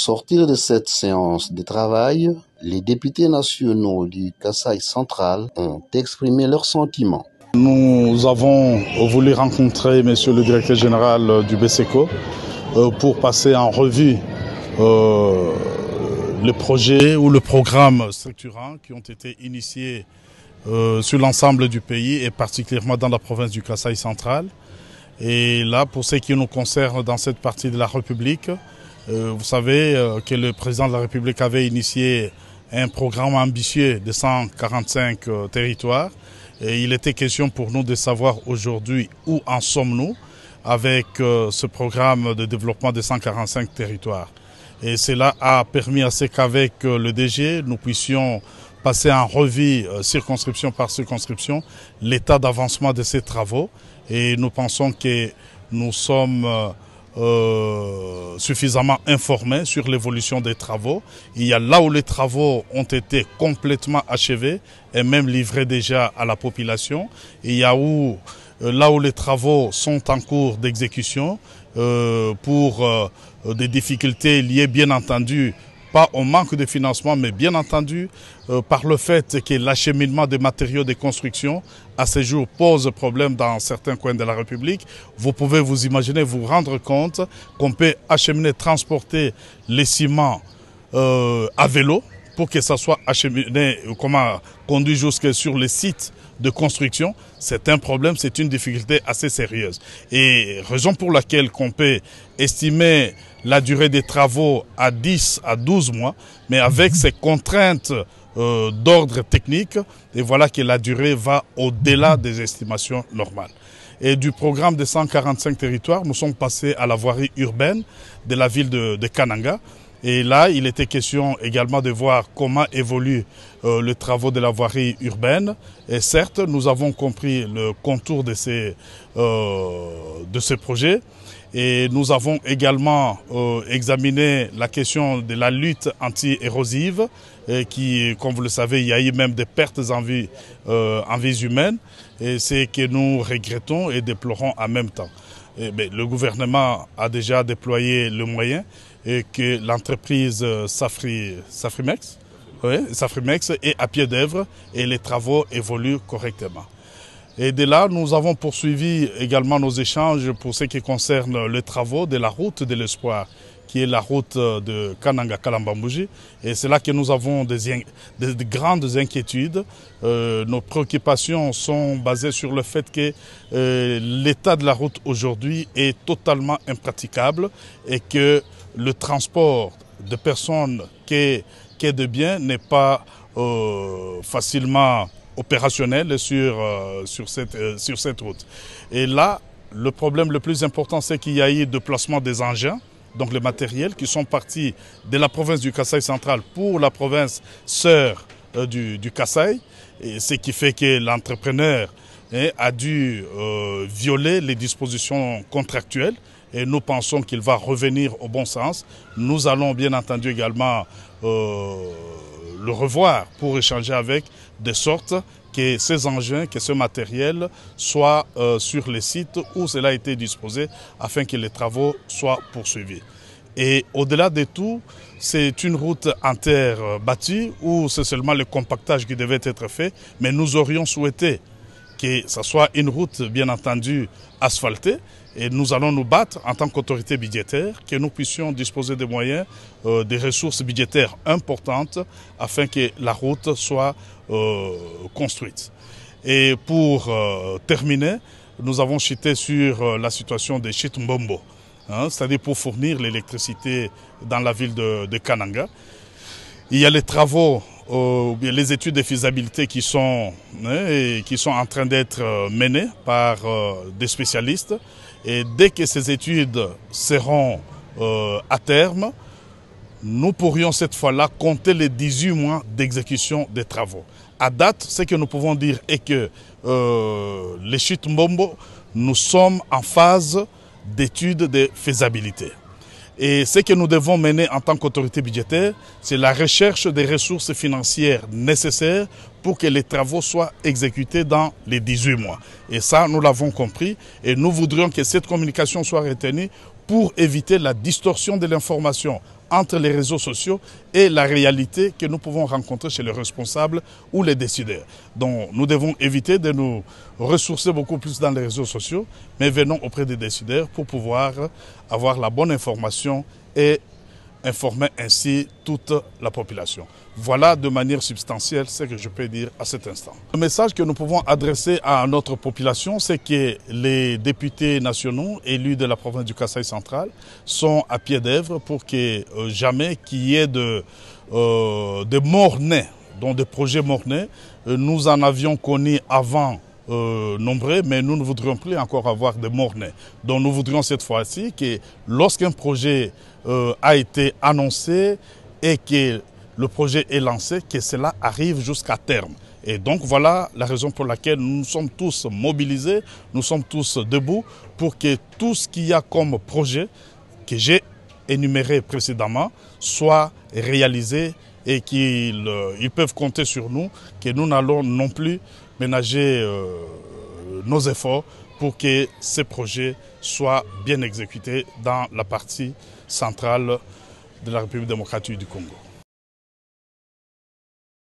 sortir de cette séance de travail, les députés nationaux du Kassai central ont exprimé leurs sentiments. Nous avons voulu rencontrer Monsieur le directeur général du BSECO euh, pour passer en revue euh, les projets ou le programme structurant qui ont été initiés euh, sur l'ensemble du pays et particulièrement dans la province du Kassai central. Et là, pour ce qui nous concerne dans cette partie de la République, euh, vous savez euh, que le président de la République avait initié un programme ambitieux de 145 euh, territoires. Et il était question pour nous de savoir aujourd'hui où en sommes-nous avec ce programme de développement de 145 territoires. Et cela a permis à ce qu'avec le DG, nous puissions passer en revue circonscription par circonscription l'état d'avancement de ces travaux. Et nous pensons que nous sommes euh, suffisamment informés sur l'évolution des travaux. Il y a là où les travaux ont été complètement achevés et même livrés déjà à la population. Il y a où, euh, là où les travaux sont en cours d'exécution euh, pour des difficultés liées bien entendu pas au manque de financement, mais bien entendu euh, par le fait que l'acheminement des matériaux de construction à ces jours pose problème dans certains coins de la République. Vous pouvez vous imaginer, vous rendre compte qu'on peut acheminer, transporter les ciments euh, à vélo, pour que ça soit acheminé, comment conduit jusque sur les sites de construction, c'est un problème, c'est une difficulté assez sérieuse. Et raison pour laquelle qu'on peut estimer la durée des travaux à 10 à 12 mois, mais avec ces contraintes euh, d'ordre technique, et voilà que la durée va au-delà des estimations normales. Et du programme de 145 territoires, nous sommes passés à la voirie urbaine de la ville de Kananga, et là, il était question également de voir comment évoluent le euh, les travaux de la voirie urbaine. Et certes, nous avons compris le contour de ces, euh, de projets. Et nous avons également euh, examiné la question de la lutte anti-érosive, qui, comme vous le savez, il y a eu même des pertes en vie, en vie humaine. Et c'est que nous regrettons et déplorons en même temps le gouvernement a déjà déployé le moyen et que l'entreprise euh, Safrimex est à pied d'œuvre et les travaux évoluent correctement. Et de là, nous avons poursuivi également nos échanges pour ce qui concerne les travaux de la route de l'espoir qui est la route euh, de Kananga Kalambambouji. Et c'est là que nous avons des, grandes inquiétudes. Euh, nos préoccupations sont basées sur le fait que euh, l'état de la route aujourd'hui est totalement impraticable et que le transport de personnes qui est, de biens n'est pas facilement opérationnel sur, sur, cette, sur cette route. Et là, le problème le plus important, c'est qu'il y a eu déplacement des engins donc les matériels qui sont partis de la province du Kassai central pour la province sœur euh, du, du Kassai, ce qui fait que l'entrepreneur hein, a dû euh, violer les dispositions contractuelles et nous pensons qu'il va revenir au bon sens. Nous allons bien entendu également euh, le revoir pour échanger avec de sorte que ces engins, que ce matériel soit euh, sur les sites où cela a été disposé afin que les travaux soient poursuivis. Et au-delà de tout, c'est une route en terre euh, bâtie où c'est seulement le compactage qui devait être fait, mais nous aurions souhaité que ce soit une route, bien entendu, asphaltée. Et nous allons nous battre en tant qu'autorité budgétaire, que nous puissions disposer des moyens, euh, des ressources budgétaires importantes, afin que la route soit euh, construites. Et pour euh, terminer, nous avons chité sur euh, la situation des Chitumbombo hein, c'est-à-dire pour fournir l'électricité dans la ville de, Kananga. Il y a les travaux, les études de faisabilité qui sont, hein, qui sont en train d'être menées par des spécialistes. Et dès que ces études seront à terme, nous pourrions cette fois-là compter les 18 mois d'exécution des travaux. À date, ce que nous pouvons dire est que euh, les chutes Mbombo, nous sommes en phase d'étude de faisabilité. Et ce que nous devons mener en tant qu'autorité budgétaire, c'est la recherche des ressources financières nécessaires pour que les travaux soient exécutés dans les 18 mois. Et ça, nous l'avons compris et nous voudrions que cette communication soit retenue pour éviter la distorsion de l'information entre les réseaux sociaux et la réalité que nous pouvons rencontrer chez les responsables ou les décideurs. Donc nous devons éviter de nous ressourcer beaucoup plus dans les réseaux sociaux, mais venons auprès des décideurs pour pouvoir avoir la bonne information et Informer ainsi toute la population. Voilà de manière substantielle ce que je peux dire à cet instant. Le message que nous pouvons adresser à notre population, c'est que les députés nationaux élus de la province du Kassai central sont à pied d'œuvre pour que euh, jamais qu'il y ait de, morts euh, de donc des projets morts-nés, euh, Nous en avions connu avant euh, nombreux, mais nous ne voudrions plus encore avoir de nés Donc nous voudrions cette fois-ci que lorsqu'un projet euh, a été annoncé et que le projet est lancé, que cela arrive jusqu'à terme. Et donc voilà la raison pour laquelle nous sommes tous mobilisés, nous sommes tous debout pour que tout ce qu'il y a comme projet que j'ai énuméré précédemment soit réalisé et qu'ils euh, ils peuvent compter sur nous, que nous n'allons non plus ménager euh, nos efforts pour que ces projets soient bien exécutés dans la partie centrale de la République démocratique du Congo.